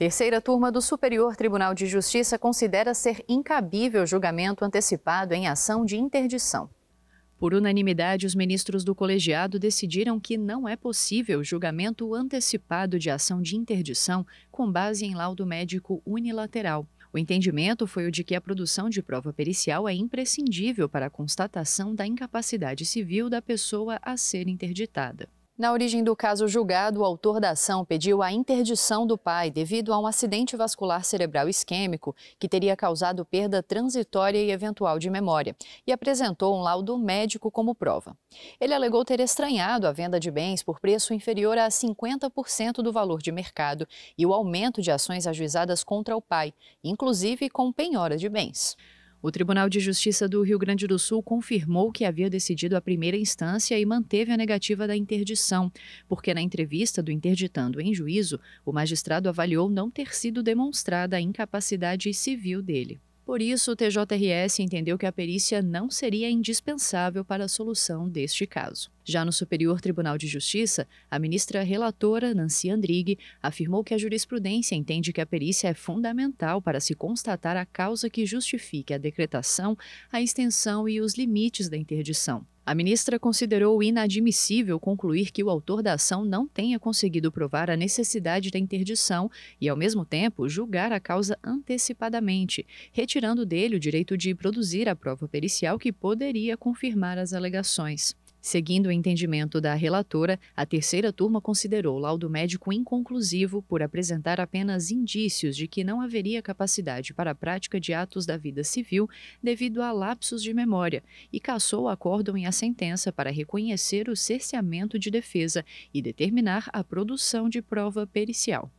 Terceira turma do Superior Tribunal de Justiça considera ser incabível julgamento antecipado em ação de interdição. Por unanimidade, os ministros do colegiado decidiram que não é possível julgamento antecipado de ação de interdição com base em laudo médico unilateral. O entendimento foi o de que a produção de prova pericial é imprescindível para a constatação da incapacidade civil da pessoa a ser interditada. Na origem do caso julgado, o autor da ação pediu a interdição do pai devido a um acidente vascular cerebral isquêmico que teria causado perda transitória e eventual de memória e apresentou um laudo médico como prova. Ele alegou ter estranhado a venda de bens por preço inferior a 50% do valor de mercado e o aumento de ações ajuizadas contra o pai, inclusive com penhora de bens. O Tribunal de Justiça do Rio Grande do Sul confirmou que havia decidido a primeira instância e manteve a negativa da interdição, porque na entrevista do interditando em juízo, o magistrado avaliou não ter sido demonstrada a incapacidade civil dele. Por isso, o TJRS entendeu que a perícia não seria indispensável para a solução deste caso. Já no Superior Tribunal de Justiça, a ministra relatora Nancy Andrighi afirmou que a jurisprudência entende que a perícia é fundamental para se constatar a causa que justifique a decretação, a extensão e os limites da interdição. A ministra considerou inadmissível concluir que o autor da ação não tenha conseguido provar a necessidade da interdição e, ao mesmo tempo, julgar a causa antecipadamente, retirando dele o direito de produzir a prova pericial que poderia confirmar as alegações. Seguindo o entendimento da relatora, a terceira turma considerou o laudo médico inconclusivo por apresentar apenas indícios de que não haveria capacidade para a prática de atos da vida civil devido a lapsos de memória e cassou o acórdão e a sentença para reconhecer o cerceamento de defesa e determinar a produção de prova pericial.